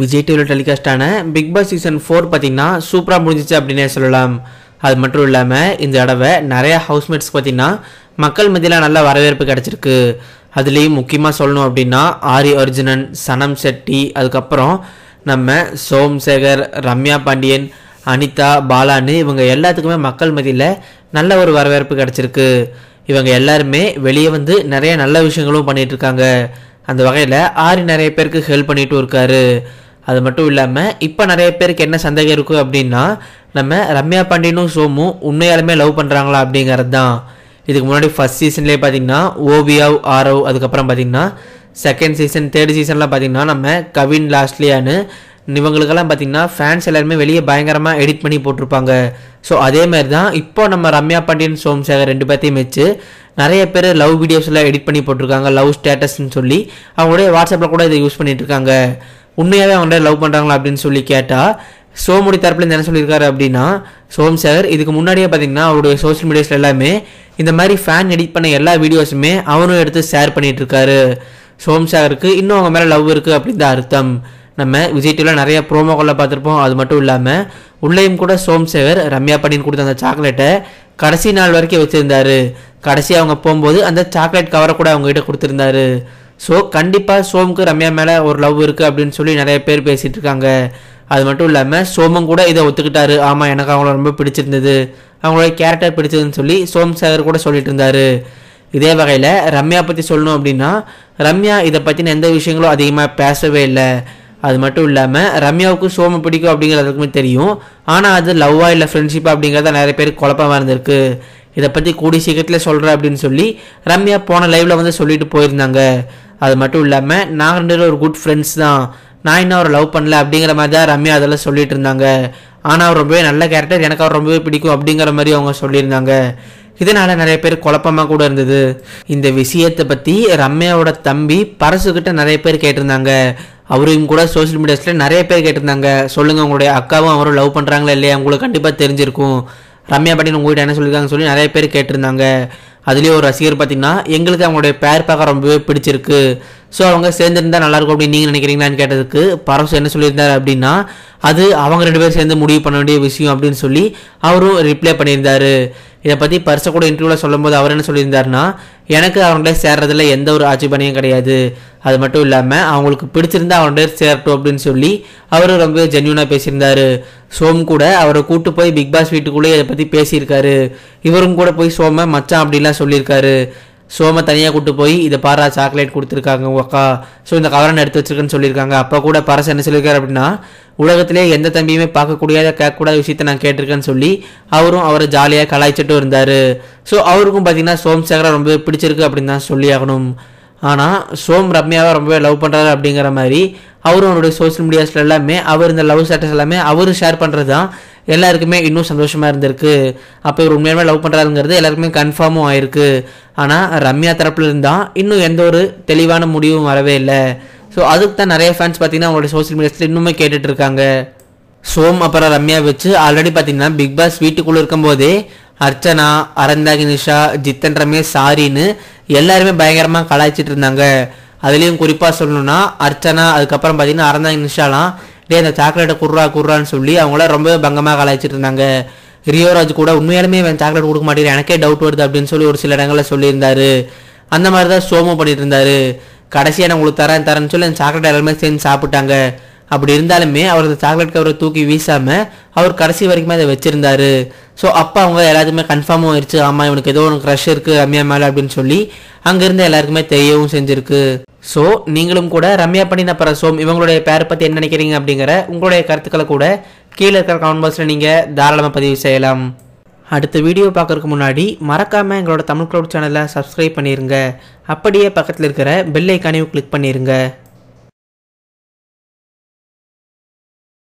விஜய் டிவியில் டெலிகாஸ்டான Bigg Boss season four பார்த்தீங்கன்னா சூப்பராக முடிஞ்சிச்சு அப்படின்னே சொல்லலாம் அது மட்டும் இல்லாமல் இந்த தடவை நிறையா ஹவுஸ்மேட்ஸ் பார்த்தீங்கன்னா மக்கள் மத்தியில் நல்ல வரவேற்பு கிடச்சிருக்கு அதுலேயும் முக்கியமாக சொல்லணும் அப்படின்னா ஆரி அர்ஜுனன் சனம் செட்டி அதுக்கப்புறம் நம்ம சோம்சேகர் ரம்யா பாண்டியன் அனிதா பாலான்னு இவங்க எல்லாத்துக்குமே மக்கள் மத்தியில் நல்ல ஒரு வரவேற்பு கிடச்சிருக்கு இவங்க எல்லாருமே வெளியே வந்து நிறைய நல்ல விஷயங்களும் பண்ணிகிட்ருக்காங்க அந்த வகையில் ஆறு நிறைய பேருக்கு ஹெல்ப் பண்ணிகிட்டும் இருக்காரு அது மட்டும் இல்லாமல் இப்போ நிறைய பேருக்கு என்ன சந்தேகம் இருக்குது அப்படின்னா நம்ம ரம்யா பாண்டியனும் சோமும் உண்மையாலுமே லவ் பண்ணுறாங்களா அப்படிங்கிறது தான் இதுக்கு முன்னாடி ஃபஸ்ட் சீசன்லேயே பார்த்திங்கன்னா ஓவியாவ் ஆரவ் அதுக்கப்புறம் பார்த்திங்கன்னா செகண்ட் சீசன் தேர்ட் சீசன்லாம் பார்த்திங்கன்னா நம்ம கவின் லாஸ்ட்லியான்னு இவங்களுக்கெல்லாம் பார்த்திங்கன்னா ஃபேன்ஸ் எல்லாருமே வெளியே பயங்கரமாக எடிட் பண்ணி போட்டிருப்பாங்க ஸோ அதே மாதிரி தான் இப்போ நம்ம ரம்யா பாண்டியன் சேகர் ரெண்டு பேர்த்தையும் வச்சு நிறைய பேர் லவ் வீடியோஸ்லாம் எடிட் பண்ணி போட்டிருக்காங்க லவ் ஸ்டேட்டஸ்ன்னு சொல்லி அவங்களுடைய வாட்ஸ்அப்பில் கூட இதை யூஸ் பண்ணிகிட்டு இருக்காங்க உண்மையாகவே அவன்கிட்ட லவ் பண்ணுறாங்களா அப்படின்னு சொல்லி கேட்டால் சோமுடி தரப்பில் என்ன சொல்லியிருக்காரு அப்படின்னா சோம் சார் இதுக்கு முன்னாடியே பார்த்தீங்கன்னா அவருடைய சோஷியல் மீடியாஸில் எல்லாமே இந்த மாதிரி ஃபேன் எடிட் பண்ண எல்லா வீடியோஸுமே அவனும் எடுத்து ஷேர் பண்ணிகிட்ருக்காரு சோம் சாருக்கு இன்னும் அவங்க மேலே லவ் இருக்குது அப்படின்னு அர்த்தம் நம்ம விஜய் டிவியில் நிறைய ப்ரோமோக்கெல்லாம் பார்த்துருப்போம் அது மட்டும் இல்லாமல் உள்ளேயும் கூட சோம்சேகர் ரம்யா பண்ணின்னு கொடுத்த அந்த சாக்லேட்டை கடைசி நாள் வரைக்கும் வச்சுருந்தாரு கடைசி அவங்க போகும்போது அந்த சாக்லேட் கவரை கூட அவங்ககிட்ட கொடுத்துருந்தாரு ஸோ கண்டிப்பாக சோமுக்கு ரம்யா மேலே ஒரு லவ் இருக்குது அப்படின்னு சொல்லி நிறைய பேர் பேசிகிட்டு இருக்காங்க அது மட்டும் இல்லாமல் சோமும் கூட இதை ஒத்துக்கிட்டாரு ஆமாம் எனக்கு அவங்கள ரொம்ப பிடிச்சிருந்தது அவங்களோட கேரக்டர் பிடிச்சதுன்னு சொல்லி சோம் சாகர் கூட சொல்லிட்டு இருந்தாரு இதே வகையில் ரம்யா பற்றி சொல்லணும் அப்படின்னா ரம்யா இதை பற்றின எந்த விஷயங்களும் அதிகமாக பேசவே இல்லை அது மட்டும் இல்லாமல் ரம்யாவுக்கு சோம பிடிக்கும் அப்படிங்கிற எல்லாருக்குமே தெரியும் ஆனால் அது லவ்வா இல்லை ஃப்ரெண்ட்ஷிப்பாக அப்படிங்கிறத நிறைய பேர் குழப்பமாக இருந்திருக்கு இதை பற்றி கூடி சீக்கிரத்தில் சொல்கிறேன் அப்படின்னு சொல்லி ரம்யா போன லைவில் வந்து சொல்லிட்டு போயிருந்தாங்க அது மட்டும் இல்லாமல் நாங்கள் ரெண்டு ஒரு குட் ஃப்ரெண்ட்ஸ் தான் நான் இன்னும் அவரை லவ் பண்ணல அப்படிங்கிற மாதிரி தான் ரம்யா அதெல்லாம் சொல்லிட்டு இருந்தாங்க ஆனால் அவர் ரொம்பவே நல்ல கேரக்டர் எனக்கு அவர் ரொம்பவே பிடிக்கும் அப்படிங்கிற மாதிரி அவங்க சொல்லியிருந்தாங்க இதனால் நிறைய பேர் குழப்பமாக கூட இருந்தது இந்த விஷயத்தை பற்றி ரம்யாவோட தம்பி பரசுக்கிட்ட நிறைய பேர் கேட்டிருந்தாங்க அவரையும் கூட சோஷியல் மீடியாஸில் நிறைய பேர் கேட்டிருந்தாங்க சொல்லுங்கள் உங்களுடைய அக்காவும் அவரும் லவ் பண்ணுறாங்களா இல்லையா உங்களுக்கு கண்டிப்பாக தெரிஞ்சிருக்கும் ரம்யா பாட்டின் உங்கள்கிட்ட என்ன சொல்லியிருக்காங்கன்னு சொல்லி நிறைய பேர் கேட்டிருந்தாங்க அதுலேயே ஒரு ரசிகர் பார்த்திங்கன்னா எங்களுக்கு அவங்களுடைய பேர் பார்க்க ரொம்பவே பிடிச்சிருக்கு ஸோ அவங்க சேர்ந்துருந்தா நல்லாயிருக்கும் அப்படின்னு நீங்கள் நினைக்கிறீங்களான்னு கேட்டதுக்கு பரவசம் என்ன சொல்லியிருந்தார் அப்படின்னா அது அவங்க ரெண்டு பேரும் சேர்ந்து முடிவு பண்ண வேண்டிய விஷயம் அப்படின்னு சொல்லி அவரும் ரிப்ளை பண்ணியிருந்தார் இதை பற்றி பரிசை கூட இன்டர்வியூவில் சொல்லும்போது அவர் என்ன சொல்லியிருந்தாருன்னா எனக்கு அவங்களே சேர்றதில் எந்த ஒரு ஆட்சேபனையும் கிடையாது அது மட்டும் இல்லாமல் அவங்களுக்கு பிடிச்சிருந்தா அவங்களே சேரட்டும் அப்படின்னு சொல்லி அவர் ரொம்ப ஜென்யூனாக பேசியிருந்தார் சோம் கூட அவரை கூட்டு போய் பிக் பாஸ் வீட்டுக்குள்ளேயே இதை பற்றி பேசியிருக்காரு இவரும் கூட போய் சோமை மச்சான் அப்படின்லாம் சொல்லியிருக்காரு சோம தனியாக கூட்டு போய் இதை பாரா சாக்லேட் கொடுத்துருக்காங்க அக்கா ஸோ இந்த கவரன் எடுத்து வச்சிருக்கேன்னு சொல்லியிருக்காங்க அப்போ கூட பரசு என்ன சொல்லியிருக்காரு அப்படின்னா உலகத்திலே எந்த தம்பியுமே பார்க்கக்கூடிய கேட்கக்கூடாத விஷயத்த நான் கேட்டிருக்கேன்னு சொல்லி அவரும் அவரை ஜாலியாக கலாய்ச்சிட்டு இருந்தார் ஸோ அவருக்கும் பார்த்தீங்கன்னா சோம் சேகரா ரொம்பவே பிடிச்சிருக்கு அப்படின்னு தான் சொல்லியாகணும் ஆனால் சோம் ரம்யாவை ரொம்பவே லவ் பண்ணுறாரு அப்படிங்கிற மாதிரி அவரும் அவருடைய சோசியல் மீடியாஸில் எல்லாமே அவர் இந்த லவ் ஸ்டேட்டஸ் எல்லாமே அவரும் ஷேர் பண்ணுறது தான் எல்லாருக்குமே இன்னும் சந்தோஷமாக இருந்திருக்கு அப்போ இவர் உண்மையாகவே லவ் பண்ணுறாருங்கிறது எல்லாருக்குமே கன்ஃபார்மும் ஆயிருக்கு ஆனால் ரம்யா தரப்பில் இருந்தால் இன்னும் எந்த ஒரு தெளிவான முடிவும் வரவே இல்லை ஸோ அதுக்கு தான் நிறைய ஃபேன்ஸ் பார்த்தீங்கன்னா அவங்களோட சோசியல் மீடியாஸில் இன்னுமே கேட்டுட்ருக்காங்க சோம் அப்புறம் ரம்யா வச்சு ஆல்ரெடி பார்த்தீங்கன்னா பிக் பாஸ் வீட்டுக்குள்ளே இருக்கும்போதே அர்ச்சனா அரந்தாகி நிஷா ஜித்தன் ரமேஷ் சாரின்னு எல்லாருமே பயங்கரமாக கலாய்ச்சிட்டு இருந்தாங்க அதுலேயும் குறிப்பாக சொல்லணும்னா அர்ச்சனா அதுக்கப்புறம் பார்த்தீங்கன்னா அரந்தாகி நிஷாலாம் டே அந்த சாக்லேட்டை குர்ரா குர்றான்னு சொல்லி அவங்கள ரொம்ப பங்கமாக கலாய்ச்சிட்டு இருந்தாங்க ரியோராஜ் கூட உண்மையாலுமே அவன் சாக்லேட் கொடுக்க மாட்டேங்கிற எனக்கே டவுட் வருது அப்படின்னு சொல்லி ஒரு சில இடங்களில் சொல்லியிருந்தாரு அந்த மாதிரி தான் சோமோ பண்ணிட்டு இருந்தாரு கடைசியாக நான் உங்களுக்கு தரேன் தரேன்னு சொல்லி அந்த சாக்லேட் எல்லாமே சேர்ந்து சாப்பிட்டாங்க அப்படி இருந்தாலுமே அவரது சாக்லேட் கவரை தூக்கி வீசாமல் அவர் கடைசி வரைக்குமே அதை வச்சுருந்தாரு ஸோ அப்போ அவங்க எல்லாத்துக்குமே கன்ஃபார்மும் ஆயிடுச்சு ஆமாம் இவனுக்கு ஏதோ ஒன்று க்ரஷ் இருக்குது ரம்யா மேலே அப்படின்னு சொல்லி அங்கேருந்து எல்லாருக்குமே தெரியவும் செஞ்சுருக்கு ஸோ நீங்களும் கூட ரம்யா பண்ணி நப்பற சோம் இவங்களுடைய பேரை பற்றி என்ன நினைக்கிறீங்க அப்படிங்கிற உங்களுடைய கருத்துக்களை கூட கீழே இருக்கிற கமெண்ட் பாக்ஸில் நீங்கள் தாராளமாக பதிவு செய்யலாம் அடுத்த வீடியோ பார்க்குறதுக்கு முன்னாடி மறக்காமல் எங்களோட தமிழ் க்ளவுட் சேனலை சப்ஸ்கிரைப் பண்ணிடுங்க அப்படியே பக்கத்தில் இருக்கிற பெல் ஐக்கானையும் கிளிக் பண்ணிடுங்க